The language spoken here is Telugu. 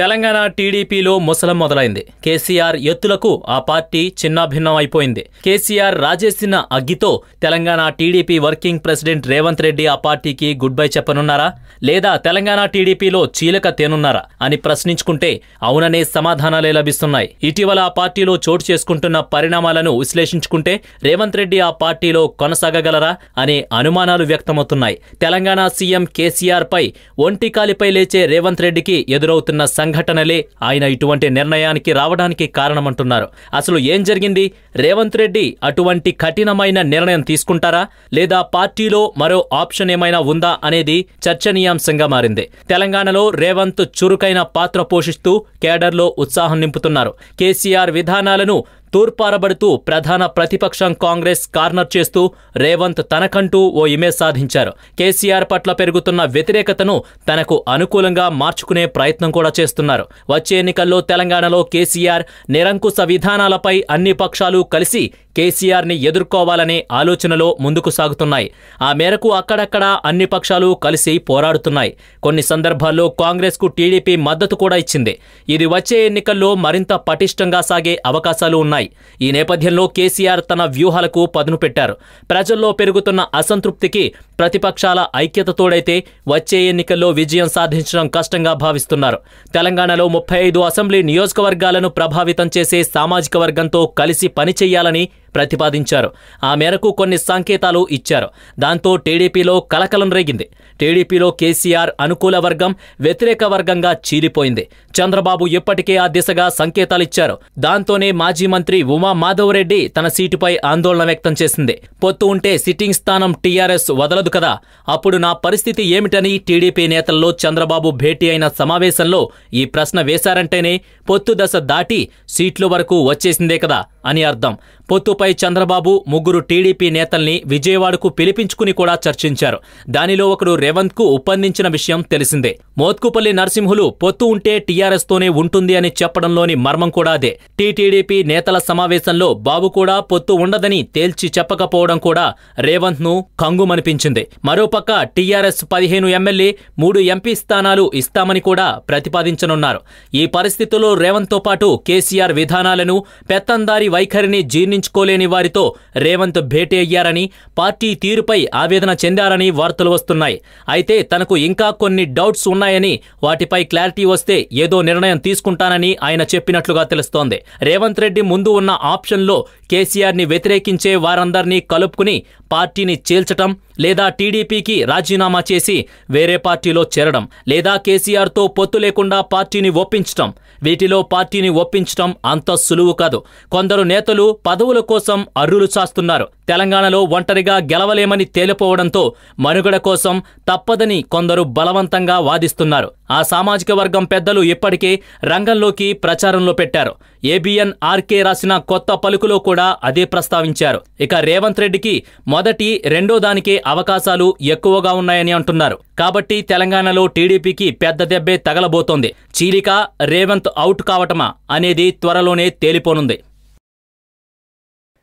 తెలంగాణ టీడీపీలో ముసలం మొదలైంది కేసీఆర్ ఎత్తులకు ఆ పార్టీ చిన్నాభిన్నం అయిపోయింది కేసీఆర్ రాజేసిన అగ్గితో Telangana TDP working president Revanth Reddy ఆ పార్టీకి గుడ్ బై చెప్పనున్నారా లేదా తెలంగాణ టీడీపీలో చీలక తేనున్నారా అని ప్రశ్నించుకుంటే అవుననే సమాధానాలే లభిస్తున్నాయి ఇటీవల ఆ పార్టీలో చోటు చేసుకుంటున్న పరిణామాలను విశ్లేషించుకుంటే రేవంత్ రెడ్డి ఆ పార్టీలో కొనసాగగలరా అనే అనుమానాలు వ్యక్తమవుతున్నాయి తెలంగాణ సీఎం కేసీఆర్ పై ఒంటికాలిపై లేచే రేవంత్ రెడ్డికి ఎదురవుతున్న సంఘటనలే ఆయన ఇటువంటి నిర్ణయానికి రావడానికి కారణమంటున్నారు అసలు ఏం జరిగింది రేవంత్ రెడ్డి అటువంటి కఠినమైన నిర్ణయం తీసుకుంటారా లేదా పార్టీలో మరో ఆప్షన్ ఏమైనా ఉందా అనేది చర్చనీయాంశంగా మారింది తెలంగాణలో రేవంత్ చురుకైన పాత్ర పోషిస్తూ కేడర్లో ఉత్సాహం నింపుతున్నారు కేసీఆర్ విధానాలను తూర్పారబడుతూ ప్రధాన ప్రతిపక్షం కాంగ్రెస్ కార్నర్ చేస్తూ రేవంత్ తనకంటూ ఓ ఇమేజ్ సాధించారు కేసీఆర్ పట్ల పెరుగుతున్న వ్యతిరేకతను తనకు అనుకూలంగా మార్చుకునే ప్రయత్నం కూడా చేస్తున్నారు వచ్చే ఎన్నికల్లో తెలంగాణలో కేసీఆర్ నిరంకుశ విధానాలపై అన్ని పక్షాలు కలిసి కేసీఆర్ని ఎదుర్కోవాలనే ఆలోచనలో ముందుకు సాగుతున్నాయి ఆ మేరకు అక్కడక్కడ అన్ని పక్షాలు కలిసి పోరాడుతున్నాయి కొన్ని సందర్భాల్లో కాంగ్రెస్కు టీడీపీ మద్దతు కూడా ఇచ్చింది ఇది వచ్చే ఎన్నికల్లో మరింత పటిష్టంగా సాగే అవకాశాలు ఉన్నాయి ఈ నేపథ్యంలో కేసీఆర్ తన వ్యూహాలకు పదును పెట్టారు ప్రజల్లో పెరుగుతున్న అసంతృప్తికి ప్రతిపక్షాల ఐక్యతతోడైతే వచ్చే ఎన్నికల్లో విజయం సాధించడం కష్టంగా భావిస్తున్నారు తెలంగాణలో ముప్పై ఐదు అసెంబ్లీ నియోజకవర్గాలను ప్రభావితం చేసే సామాజిక వర్గంతో కలిసి పనిచేయాలని ప్రతిపాదించారు ఆ మేరకు కొన్ని సంకేతాలు ఇచ్చారు దాంతో టీడీపీలో కలకలం రేగింది టీడీపీలో కేసీఆర్ అనుకూల వర్గం వ్యతిరేక వర్గంగా చీలిపోయింది చంద్రబాబు ఇప్పటికే ఆ దిశగా సంకేతాలిచ్చారు దాంతోనే మాజీ మంత్రి ఉమా మాధవరెడ్డి తన సీటుపై ఆందోళన వ్యక్తం చేసింది పొత్తు ఉంటే సిట్టింగ్ స్థానం టీఆర్ఎస్ వదలదు కదా అప్పుడు నా పరిస్థితి ఏమిటని టీడీపీ నేతల్లో చంద్రబాబు భేటీ అయిన సమావేశంలో ఈ ప్రశ్న వేశారంటేనే పొత్తు దశ దాటి సీట్లు వరకు వచ్చేసిందే కదా అని అర్థం పొత్తుపై చంద్రబాబు ముగ్గురు టీడీపీ నేతల్ని విజయవాడకు పిలిపించుకుని కూడా చర్చించారు దానిలో ఒకడు రేవంత్ కు ఒప్పందించిన విషయం తెలిసిందే మోత్కుపల్లి నరసింహులు పొత్తు ఉంటే టీఆర్ఎస్తోనే ఉంటుంది అని చెప్పడంలోని మర్మం కూడా అదే టీటీడీపీ నేతల సమావేశంలో బాబు కూడా పొత్తు ఉండదని తేల్చి చెప్పకపోవడం కూడా రేవంత్ ను కంగుమనిపించింది మరోపక్క టీఆర్ఎస్ పదిహేను ఎమ్మెల్యే మూడు ఎంపీ స్థానాలు ఇస్తామని కూడా ప్రతిపాదించనున్నారు ఈ పరిస్థితుల్లో తో పాటు కేసీఆర్ విధానాలను పెత్తందారి వైఖరిని జీర్ణించుకోలేని వారితో రేవంత్ భేటీ అయ్యారని పార్టీ తీరుపై ఆవేదన చెందారని వార్తలు వస్తున్నాయి అయితే తనకు ఇంకా కొన్ని డౌట్స్ ఉన్నాయని వాటిపై క్లారిటీ వస్తే ఏదో నిర్ణయం తీసుకుంటానని ఆయన చెప్పినట్లుగా తెలుస్తోంది రేవంత్ రెడ్డి ముందు ఉన్న ఆప్షన్లో కేసీఆర్ని వ్యతిరేకించే వారందరినీ కలుపుకుని పార్టీని చీల్చటం లేదా టీడీపీకి రాజీనామా చేసి వేరే పార్టీలో చేరడం లేదా కేసీఆర్తో పొత్తు లేకుండా పార్టీని ఒప్పించటం వీటిలో పార్టీని ఒప్పించటం అంత సులువు కాదు కొందరు నేతలు పదవుల కోసం అర్రులు చాస్తున్నారు తెలంగాణలో ఒంటరిగా గెలవలేమని తేలిపోవడంతో మనుగడ కోసం తప్పదని కొందరు బలవంతంగా వాదిస్తున్నారు ఆ సామాజిక వర్గం పెద్దలు ఇప్పటికే రంగంలోకి ప్రచారంలో పెట్టారు ఏబిఎన్ ఆర్కే రాసిన కొత్త పలుకులో కూడా అదే ప్రస్తావించారు ఇక రేవంత్ రెడ్డికి మొదటి రెండో దానికే అవకాశాలు ఎక్కువగా ఉన్నాయని అంటున్నారు కాబట్టి తెలంగాణలో టీడీపీకి పెద్ద దెబ్బే తగలబోతోంది చీలిక రేవంత్ అవుట్ కావటమా అనేది త్వరలోనే తేలిపోనుంది